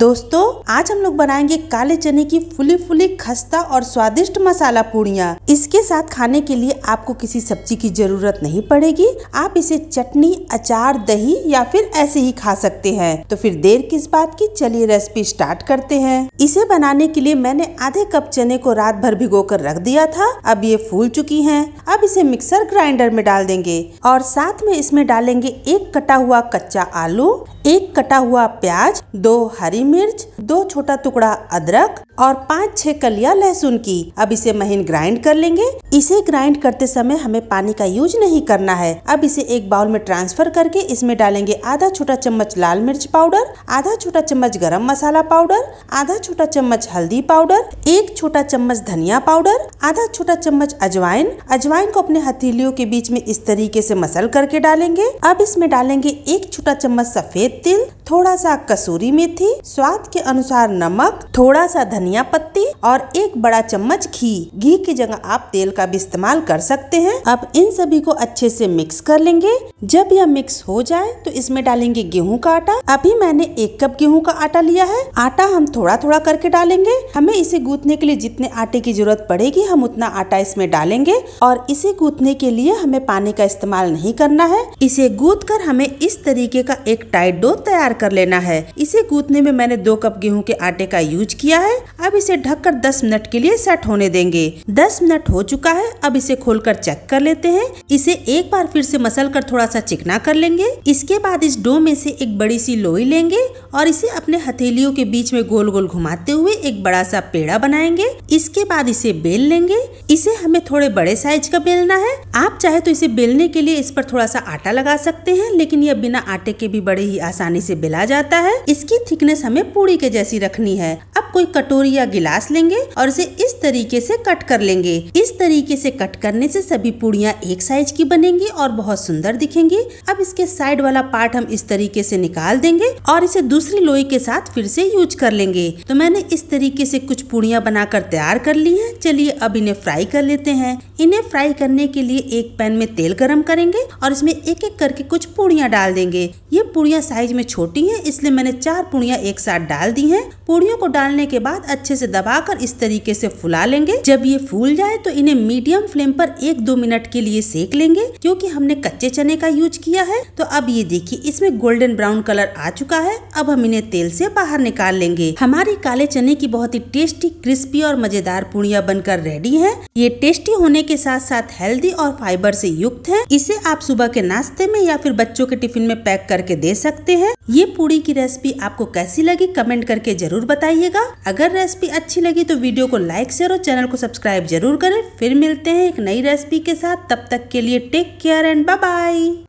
दोस्तों आज हम लोग बनाएंगे काले चने की फुली फुली खस्ता और स्वादिष्ट मसाला पूड़ियाँ इसके साथ खाने के लिए आपको किसी सब्जी की जरूरत नहीं पड़ेगी आप इसे चटनी अचार दही या फिर ऐसे ही खा सकते हैं तो फिर देर किस बात की चलिए रेसिपी स्टार्ट करते हैं इसे बनाने के लिए मैंने आधे कप चने को रात भर भिगो कर रख दिया था अब ये फूल चुकी है अब इसे मिक्सर ग्राइंडर में डाल देंगे और साथ में इसमें डालेंगे एक कटा हुआ कच्चा आलू एक कटा हुआ प्याज दो हरी मिर्च दो छोटा टुकड़ा अदरक और पाँच छह कलिया लहसुन की अब इसे महीन ग्राइंड कर लेंगे इसे ग्राइंड करते समय हमें पानी का यूज नहीं करना है अब इसे एक बाउल में ट्रांसफर करके इसमें डालेंगे आधा छोटा चम्मच लाल मिर्च पाउडर आधा छोटा चम्मच गरम मसाला पाउडर आधा छोटा चम्मच हल्दी पाउडर एक छोटा चम्मच धनिया पाउडर आधा छोटा चम्मच अजवाइन अजवाइन को अपने हथेलियों के बीच में इस तरीके से मसल करके डालेंगे अब इसमें डालेंगे एक छोटा चम्मच सफेद तिल थोड़ा सा कसूरी मेथी स्वाद के अनुसार नमक थोड़ा सा धनिया धनिया पत्ती और एक बड़ा चम्मच घी घी की जगह आप तेल का भी इस्तेमाल कर सकते हैं अब इन सभी को अच्छे से मिक्स कर लेंगे जब यह मिक्स हो जाए तो इसमें डालेंगे गेहूं का आटा अभी मैंने एक कप गेहूं का आटा लिया है आटा हम थोड़ा थोड़ा करके डालेंगे हमें इसे गूंथने के लिए जितने आटे की जरूरत पड़ेगी हम उतना आटा इसमें डालेंगे और इसे गूंथने के लिए हमें पानी का इस्तेमाल नहीं करना है इसे गूंथ कर हमें इस तरीके का एक टाइट डो तैयार कर लेना है इसे गूंथने में मैंने दो कप गेहूं के आटे का यूज किया है अब इसे ढककर 10 मिनट के लिए सेट होने देंगे 10 मिनट हो चुका है अब इसे खोलकर चेक कर लेते हैं इसे एक बार फिर से मसल कर थोड़ा सा चिकना कर लेंगे इसके बाद इस डो में से एक बड़ी सी लोई लेंगे और इसे अपने हथेलियों के बीच में गोल गोल घुमाते हुए एक बड़ा सा पेड़ा बनाएंगे इसके बाद इसे बेल लेंगे इसे हमें थोड़े बड़े साइज का बेलना है आप चाहे तो इसे बेलने के लिए इस पर थोड़ा सा आटा लगा सकते हैं लेकिन यह बिना आटे के भी बड़े ही आसानी से बेला जाता है इसकी थिकनेस हमें पूरी के जैसी रखनी है अब कोई कटोरी कटोरी या गिलास लेंगे और इसे इस तरीके से कट कर लेंगे इस तरीके से कट करने से सभी पूड़िया एक साइज की बनेंगी और बहुत सुंदर दिखेंगी अब इसके साइड वाला पार्ट हम इस तरीके से निकाल देंगे और इसे दूसरी लोई के साथ फिर से यूज कर लेंगे तो मैंने इस तरीके से कुछ पूड़िया बनाकर तैयार कर ली है चलिए अब इन्हें फ्राई कर लेते हैं इन्हें फ्राई करने के लिए एक पैन में तेल गर्म करेंगे और इसमें एक एक करके कुछ पूड़ियाँ डाल देंगे ये पूड़िया साइज में छोटी है इसलिए मैंने चार पूड़िया एक साथ डाल दी हैं पूड़ियों को डालने के बाद अच्छे से दबाकर इस तरीके से फुला लेंगे जब ये फूल जाए तो इन्हें मीडियम फ्लेम पर एक दो मिनट के लिए सेक लेंगे क्योंकि हमने कच्चे चने का यूज किया है तो अब ये देखिए इसमें गोल्डन ब्राउन कलर आ चुका है अब हम इन्हें तेल से बाहर निकाल लेंगे हमारी काले चने की बहुत ही टेस्टी क्रिस्पी और मजेदार पूड़िया बनकर रेडी है ये टेस्टी होने के साथ साथ हेल्दी और फाइबर से युक्त है इसे आप सुबह के नाश्ते में या फिर बच्चों के टिफिन में पैक करके दे सकते हैं ये पूड़ी की रेसिपी आपको कैसी लगी कमेंट करके जरूर बताइएगा अगर रेसिपी अच्छी लगी तो वीडियो को लाइक शेयर और चैनल को सब्सक्राइब जरूर करें फिर मिलते हैं एक नई रेसिपी के साथ तब तक के लिए टेक केयर एंड बाय